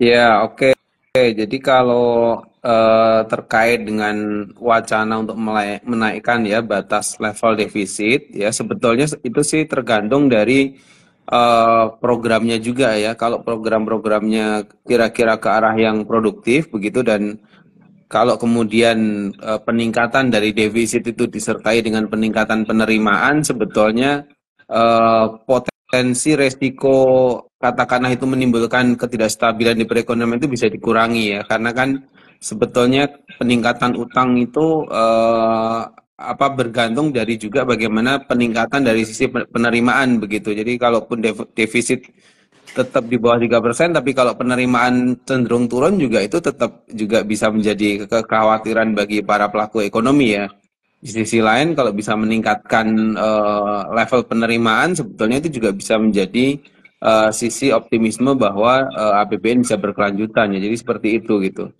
Ya, oke. Okay. Oke, jadi kalau eh, terkait dengan wacana untuk menaikkan ya batas level defisit, ya sebetulnya itu sih tergantung dari eh, programnya juga ya. Kalau program-programnya kira-kira ke arah yang produktif begitu dan kalau kemudian eh, peningkatan dari defisit itu disertai dengan peningkatan penerimaan, sebetulnya eh, potensi resiko katakanlah itu menimbulkan ketidakstabilan di perekonomian itu bisa dikurangi ya karena kan sebetulnya peningkatan utang itu eh, apa bergantung dari juga bagaimana peningkatan dari sisi penerimaan begitu jadi kalaupun defisit tetap di bawah 3% tapi kalau penerimaan cenderung turun juga itu tetap juga bisa menjadi kekhawatiran bagi para pelaku ekonomi ya. Di sisi lain kalau bisa meningkatkan uh, level penerimaan sebetulnya itu juga bisa menjadi Eh, sisi optimisme bahwa eh, APBN bisa berkelanjutan ya jadi seperti itu gitu